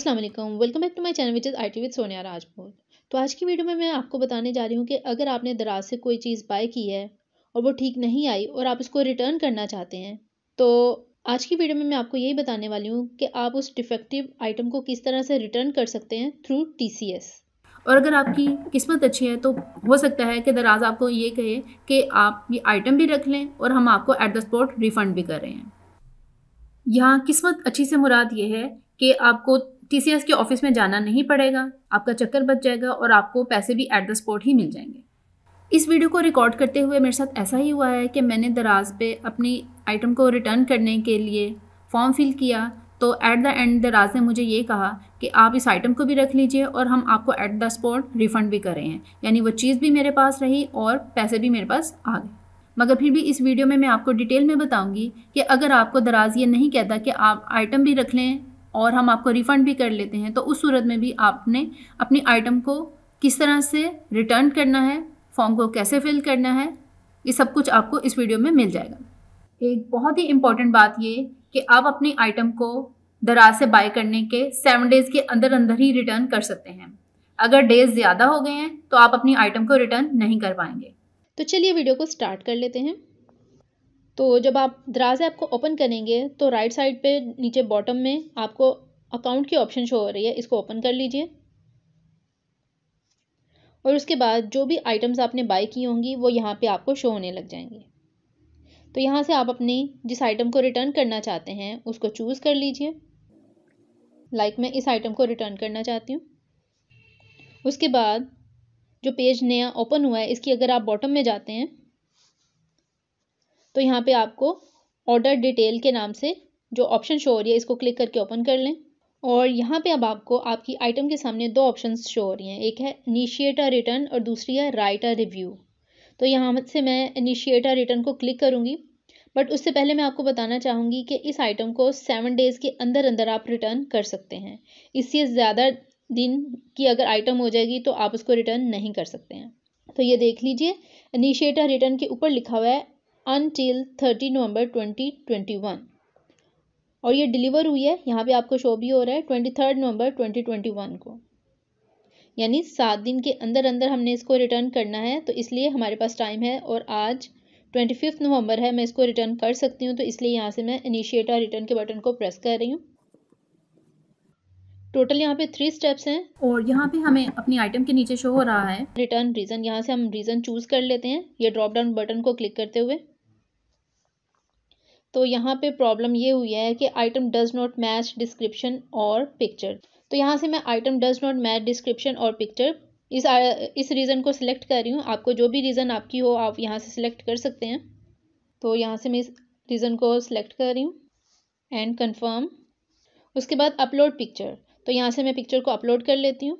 Aslam welcome back to my channel which is I T with Sonia Rajput तो आज की video में मैं आपको बताने जा रही हूँ कि अगर आपने दराज से कोई चीज़ बाय की है और वो ठीक नहीं आई और आप उसको रिटर्न करना चाहते हैं तो आज की वीडियो में मैं आपको यही बताने वाली हूँ कि आप उस डिफेक्टिव आइटम को किस तरह से रिटर्न कर सकते हैं थ्रू टी सी एस और अगर आपकी किस्मत अच्छी है तो हो सकता है कि दराज आपको ये कहे कि आप ये आइटम भी रख लें और हम आपको एट द स्पॉट रिफ़ंड भी कर रहे हैं यहाँ किस्मत अच्छी से मुराद ये है कि आपको एस के ऑफिस में जाना नहीं पड़ेगा आपका चक्कर बच जाएगा और आपको पैसे भी एट द स्पॉट ही मिल जाएंगे इस वीडियो को रिकॉर्ड करते हुए मेरे साथ ऐसा ही हुआ है कि मैंने दराज पे अपनी आइटम को रिटर्न करने के लिए फॉर्म फिल किया तो एट द एंड दराज ने मुझे ये कहा कि आप इस आइटम को भी रख लीजिए और हम आपको एट द स्पॉट रिफ़ंड भी कर रहे हैं यानी वो चीज़ भी मेरे पास रही और पैसे भी मेरे पास आ गए मगर फिर भी इस वीडियो में मैं आपको डिटेल में बताऊंगी कि अगर आपको दराज ये नहीं कहता कि आप आइटम भी रख लें और हम आपको रिफ़ंड भी कर लेते हैं तो उस सूरत में भी आपने अपनी आइटम को किस तरह से रिटर्न करना है फॉर्म को कैसे फिल करना है ये सब कुछ आपको इस वीडियो में मिल जाएगा एक बहुत ही इम्पॉर्टेंट बात ये कि आप अपनी आइटम को दराज से बाय करने के सेवन डेज़ के अंदर अंदर ही रिटर्न कर सकते हैं अगर डेज़ ज़्यादा हो गए हैं तो आप अपनी आइटम को रिटर्न नहीं कर पाएंगे तो चलिए वीडियो को स्टार्ट कर लेते हैं तो जब आप दराज ऐप को ओपन करेंगे तो राइट साइड पे नीचे बॉटम में आपको अकाउंट की ऑप्शन शो हो रही है इसको ओपन कर लीजिए और उसके बाद जो भी आइटम्स आपने बाय की होंगी वो यहाँ पे आपको शो होने लग जाएंगे तो यहाँ से आप अपनी जिस आइटम को रिटर्न करना चाहते हैं उसको चूज़ कर लीजिए लाइक मैं इस आइटम को रिटर्न करना चाहती हूँ उसके बाद जो पेज नया ओपन हुआ है इसकी अगर आप बॉटम में जाते हैं तो यहाँ पे आपको ऑर्डर डिटेल के नाम से जो ऑप्शन शो हो रही है इसको क्लिक करके ओपन कर लें और यहाँ पे अब आपको आपकी आइटम के सामने दो ऑप्शन शो हो रही हैं एक है इनिशिएट रिटर्न और दूसरी है राइट अ रिव्यू तो यहाँ से मैं इनिशिएट रिटर्न को क्लिक करूँगी बट उससे पहले मैं आपको बताना चाहूँगी कि इस आइटम को सेवन डेज़ के अंदर अंदर आप रिटर्न कर सकते हैं इससे ज़्यादा दिन की अगर आइटम हो जाएगी तो आप उसको रिटर्न नहीं कर सकते हैं तो ये देख लीजिए इनिशिएटर रिटर्न के ऊपर लिखा हुआ है until thirty November twenty twenty one और ये डिलीवर हुई है यहाँ पे आपको शो भी हो रहा है twenty third November twenty twenty one को यानी सात दिन के अंदर अंदर हमने इसको रिटर्न करना है तो इसलिए हमारे पास टाइम है और आज ट्वेंटी फिफ्थ नवंबर है मैं इसको रिटर्न कर सकती हूँ तो इसलिए यहाँ से मैं इनिशिएट और रिटर्न के बटन को प्रेस कर रही हूँ टोटल यहाँ पे थ्री स्टेप्स हैं और यहाँ पे हमें अपनी आइटम के नीचे शो हो रहा है रिटर्न रीज़न यहाँ से हम रीज़न चूज़ कर लेते हैं ये ड्रॉप डाउन बटन को क्लिक करते हुए तो यहाँ पे प्रॉब्लम ये हुई है कि item does not match description और पिक्चर तो यहाँ से मैं item does not match description और पिक्चर इस इस रीज़न को सिलेक्ट कर रही हूँ आपको जो भी रीज़न आपकी हो आप यहाँ से सिलेक्ट कर सकते हैं तो यहाँ से मैं इस रीज़न को सिलेक्ट कर रही हूँ एंड कन्फर्म उसके बाद अपलोड पिक्चर तो यहाँ से मैं पिक्चर को अपलोड कर लेती हूँ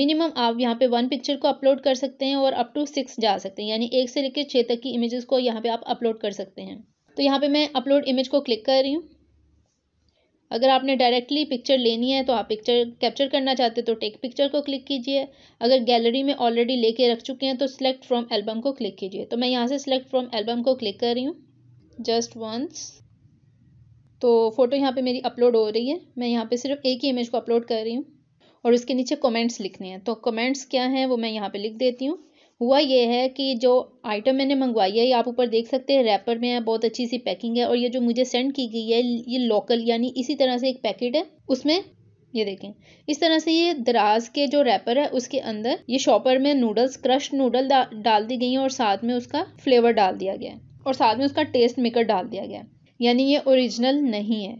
मिनिमम आप यहाँ पे वन पिक्चर को अपलोड कर सकते हैं और अप टू सिक्स जा सकते हैं यानी एक से लेकर छः तक की इमेजेस को यहाँ पे आप अपलोड कर सकते हैं तो यहाँ पे मैं अपलोड इमेज को क्लिक कर रही हूँ अगर आपने डायरेक्टली पिक्चर लेनी है तो आप पिक्चर कैप्चर करना चाहते हैं तो टेक पिक्चर को क्लिक कीजिए अगर गैलरी में ऑलरेडी लेके रख चुके हैं तो सिलेक्ट फ्रॉम एल्बम को क्लिक कीजिए तो मैं यहाँ से सिलेक्ट फ्रॉम एल्बम को क्लिक कर रही हूँ जस्ट वंस तो फ़ोटो यहाँ पे मेरी अपलोड हो रही है मैं यहाँ पर सिर्फ एक ही इमेज को अपलोड कर रही हूँ और उसके नीचे कमेंट्स लिखने हैं तो कमेंट्स क्या हैं वो मैं यहाँ पे लिख देती हूँ हुआ ये है कि जो आइटम मैंने मंगवाई है ये आप ऊपर देख सकते हैं रैपर में है बहुत अच्छी सी पैकिंग है और ये जो मुझे सेंड की गई है ये लोकल यानी इसी तरह से एक पैकेट है उसमें ये देखें इस तरह से ये दराज के जो रैपर है उसके अंदर ये शॉपर में नूडल्स क्रश नूडल डा, डाल दी गई हैं और साथ में उसका फ्लेवर डाल दिया गया है और साथ में उसका टेस्ट मेकर डाल दिया गया है यानी ये ओरिजिनल नहीं है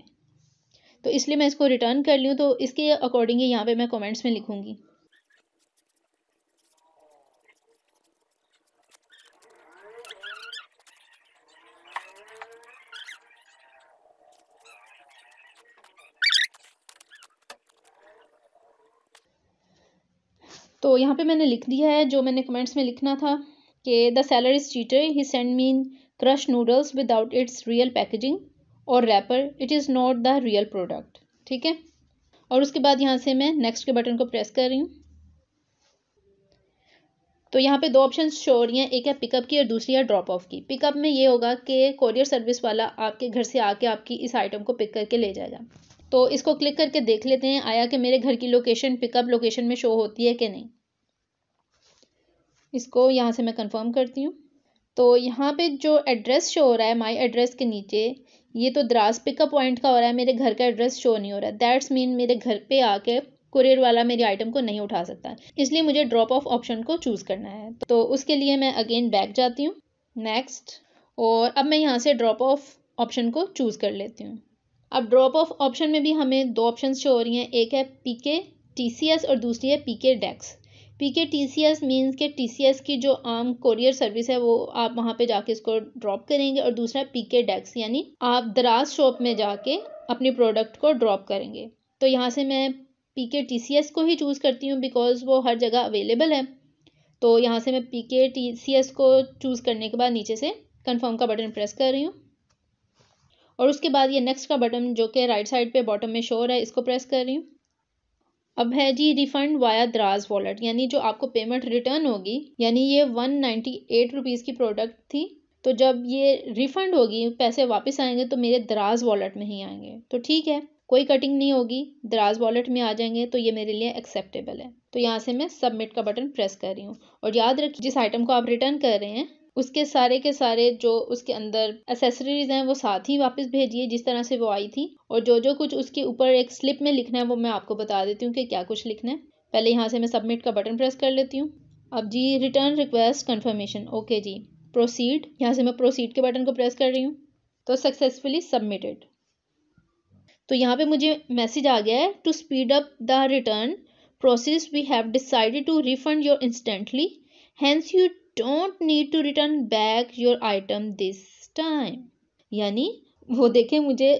तो इसलिए मैं इसको रिटर्न कर ली तो इसके अकॉर्डिंग ही यहाँ पे मैं कमेंट्स में लिखूँगी तो यहाँ पे मैंने लिख दिया है जो मैंने कमेंट्स में लिखना था कि the seller is cheater he send mean crush noodles without its real packaging और wrapper it is not the real product ठीक है और उसके बाद यहाँ से मैं नेक्स्ट के बटन को प्रेस कर रही हूँ तो यहाँ पे दो ऑप्शन शो हो रही हैं एक है पिकअप की और दूसरी है ड्रॉप ऑफ की पिकअप में ये होगा कि कोरियर सर्विस वाला आपके घर से आके आपकी इस आइटम को पिक करके ले जाएगा तो इसको क्लिक करके देख लेते हैं आया कि मेरे घर की लोकेशन पिकअप लोकेशन में शो होती है कि नहीं इसको यहाँ से मैं कंफर्म करती हूँ तो यहाँ पे जो एड्रेस शो हो रहा है माय एड्रेस के नीचे ये तो द्रास पिकअप पॉइंट का हो रहा है मेरे घर का एड्रेस शो नहीं हो रहा है दैट्स मीन मेरे घर पे आके कुरियर वाला मेरी आइटम को नहीं उठा सकता इसलिए मुझे ड्रॉप ऑफ ऑप्शन को चूज़ करना है तो उसके लिए मैं अगेन बैक जाती हूँ नेक्स्ट और अब मैं यहाँ से ड्रॉप ऑफ ऑप्शन को चूज़ कर लेती हूँ अब ड्रॉप ऑफ ऑप्शन में भी हमें दो ऑप्शन शो हो रही हैं एक है P K T C S और दूसरी है पी के डेक्स P K T C S means K T C S की जो आम कोरियर सर्विस है वो आप वहाँ पे जाके इसको ड्रॉप करेंगे और दूसरा पी के डेक्स यानी आप दराज शॉप में जाके अपने प्रोडक्ट को ड्रॉप करेंगे तो यहाँ से मैं P K T C S को ही चूज़ करती हूँ बिकॉज़ वो हर जगह अवेलेबल है तो यहाँ से मैं P K T C S को चूज़ करने के बाद नीचे से कन्फर्म का बटन प्रेस कर रही हूँ और उसके बाद ये नेक्स्ट का बटन जो कि राइट साइड पे बॉटम में शोर है इसको प्रेस कर रही हूँ अब है जी रिफंड वाया द्रास वॉलेट यानी जो आपको पेमेंट रिटर्न होगी यानी ये वन नाइन्टी एट रुपीज़ की प्रोडक्ट थी तो जब ये रिफ़ंड होगी पैसे वापस आएंगे तो मेरे द्रास वॉलेट में ही आएंगे तो ठीक है कोई कटिंग नहीं होगी दराज वॉलेट में आ जाएंगे तो ये मेरे लिए एक्सेप्टेबल है तो यहाँ से मैं सबमिट का बटन प्रेस कर रही हूँ और याद रखिए जिस आइटम को आप रिटर्न कर रहे हैं उसके सारे के सारे जो उसके अंदर एसेसरीज हैं वो साथ ही वापस भेजिए जिस तरह से वो आई थी और जो जो कुछ उसके ऊपर एक स्लिप में लिखना है वो मैं आपको बता देती हूँ कि क्या कुछ लिखना है पहले यहाँ से मैं सबमिट का बटन प्रेस कर लेती हूँ अब जी रिटर्न रिक्वेस्ट कन्फर्मेशन ओके जी प्रोसीड यहाँ से मैं प्रोसीड के बटन को प्रेस कर रही हूँ तो सक्सेसफुली सबमिटेड तो यहाँ पे मुझे मैसेज आ गया है to speed up the return process we have decided to refund your instantly hence you don't need to return back your item this time यानी वो देखें मुझे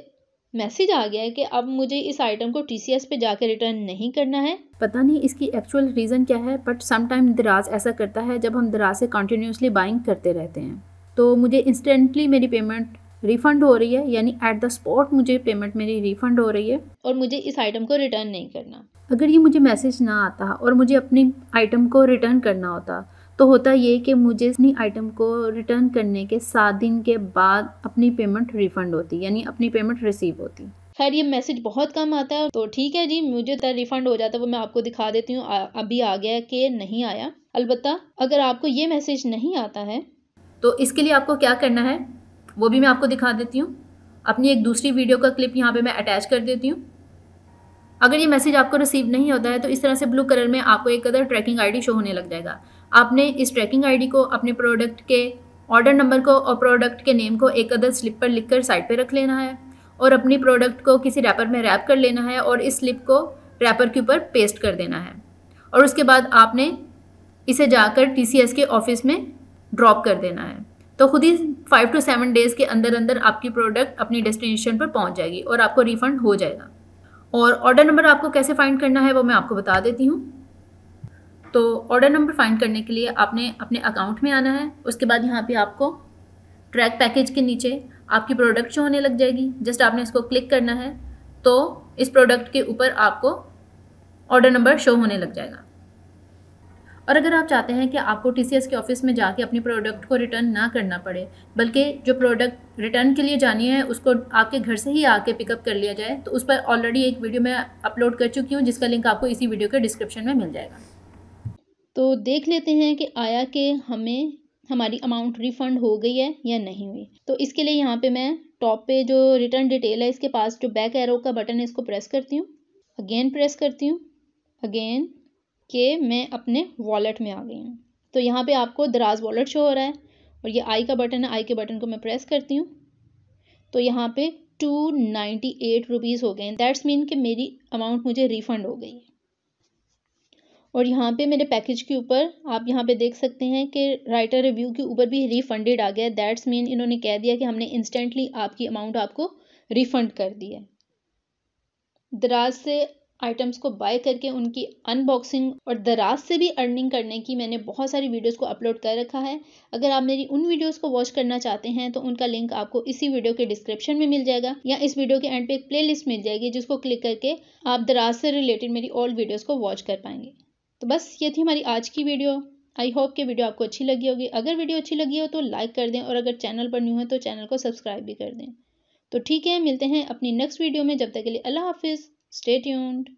मैसेज आ गया है कि अब मुझे इस आइटम को टी सी एस पे जाकर रिटर्न नहीं करना है पता नहीं इसकी एक्चुअल रीज़न क्या है बट समटाइम दराज ऐसा करता है जब हम दराज से कंटिन्यूसली बाइंग करते रहते हैं तो मुझे इंस्टेंटली मेरी पेमेंट रिफंड हो रही है यानी एट द स्पॉट मुझे पेमेंट मेरी रिफंड हो रही है और मुझे इस आइटम को रिटर्न नहीं करना अगर ये मुझे मैसेज ना आता और मुझे अपनी आइटम को रिटर्न करना होता तो होता ये कि मुझे अपनी आइटम को रिटर्न करने के सात दिन के बाद अपनी पेमेंट रिफंड होती यानी अपनी पेमेंट रिसीव होती खैर ये मैसेज बहुत कम आता है तो ठीक है जी मुझे तो रिफंड हो जाता है वो मैं आपको दिखा देती हूँ अभी आ गया कि नहीं आया अलबत्त अगर आपको ये मैसेज नहीं आता है तो इसके लिए आपको क्या करना है वो भी मैं आपको दिखा देती हूँ अपनी एक दूसरी वीडियो का क्लिप यहाँ पे मैं अटैच कर देती हूँ अगर ये मैसेज आपको रिसीव नहीं होता है तो इस तरह से ब्लू कलर में आपको एक अदर ट्रैकिंग आईडी शो होने लग जाएगा आपने इस ट्रैकिंग आईडी को अपने प्रोडक्ट के ऑर्डर नंबर को और प्रोडक्ट के नेम को एक अदर स्लिप पर लिख कर साइड पर रख लेना है और अपनी प्रोडक्ट को किसी रैपर में रैप कर लेना है और इस स्लिप को रैपर के ऊपर पेस्ट कर देना है और उसके बाद आपने इसे जाकर टी के ऑफिस में ड्रॉप कर देना है तो खुद ही फाइव टू सेवन डेज़ के अंदर अंदर आपकी प्रोडक्ट अपनी डेस्टिनेशन पर पहुंच जाएगी और आपको रिफ़ंड हो जाएगा और ऑर्डर नंबर आपको कैसे फाइंड करना है वो मैं आपको बता देती हूँ तो ऑर्डर नंबर फाइंड करने के लिए आपने अपने अकाउंट में आना है उसके बाद यहाँ पे आपको ट्रैक पैकेज के नीचे आपकी प्रोडक्ट शो होने लग जाएगी जस्ट आपने इसको क्लिक करना है तो इस प्रोडक्ट के ऊपर आपको ऑर्डर नंबर शो होने लग जाएगा और अगर आप चाहते हैं कि आपको टी के ऑफ़िस में जाके अपने प्रोडक्ट को रिटर्न ना करना पड़े बल्कि जो प्रोडक्ट रिटर्न के लिए जानी है उसको आपके घर से ही आके पिकअप कर लिया जाए तो उस पर ऑलरेडी एक वीडियो मैं अपलोड कर चुकी हूँ जिसका लिंक आपको इसी वीडियो के डिस्क्रिप्शन में मिल जाएगा तो देख लेते हैं कि आया कि हमें हमारी अमाउंट रिफ़ंड हो गई है या नहीं हुई तो इसके लिए यहाँ पे मैं टॉप पे जो रिटर्न डिटेल है इसके पास जो बैक एरो का बटन है इसको प्रेस करती हूँ अगेन प्रेस करती हूँ अगेन कि मैं अपने वॉलेट में आ गई हूँ तो यहाँ पे आपको दराज वॉलेट शो हो रहा है और ये आई का बटन है आई के बटन को मैं प्रेस करती हूँ तो यहाँ पे टू नाइन्टी एट रुपीज़ हो गए दैट्स मीन कि मेरी अमाउंट मुझे रिफ़ंड हो गई और यहाँ पे मेरे पैकेज के ऊपर आप यहाँ पे देख सकते हैं कि राइटर रिव्यू के ऊपर भी रिफ़ंडेड आ गया दैट्स मीन इन्होंने कह दिया कि हमने इंस्टेंटली आपकी अमाउंट आपको रिफ़ंड कर दी है दराज से आइटम्स को बाय करके उनकी अनबॉक्सिंग और दराज से भी अर्निंग करने की मैंने बहुत सारी वीडियोस को अपलोड कर रखा है अगर आप मेरी उन वीडियोस को वॉच करना चाहते हैं तो उनका लिंक आपको इसी वीडियो के डिस्क्रिप्शन में मिल जाएगा या इस वीडियो के एंड पे एक प्लेलिस्ट मिल जाएगी जिसको क्लिक करके आप दराज से रिलेटेड मेरी ऑल वीडियोज़ को वॉच कर पाएंगे तो बस ये थी हमारी आज की वीडियो आई होप कि वीडियो आपको अच्छी लगी होगी अगर वीडियो अच्छी लगी हो तो लाइक कर दें और अगर चैनल पर न्यू है तो चैनल को सब्सक्राइब भी कर दें तो ठीक है मिलते हैं अपनी नेक्स्ट वीडियो में जब तक के लिए अल्लाह हाफिज़ Stay tuned.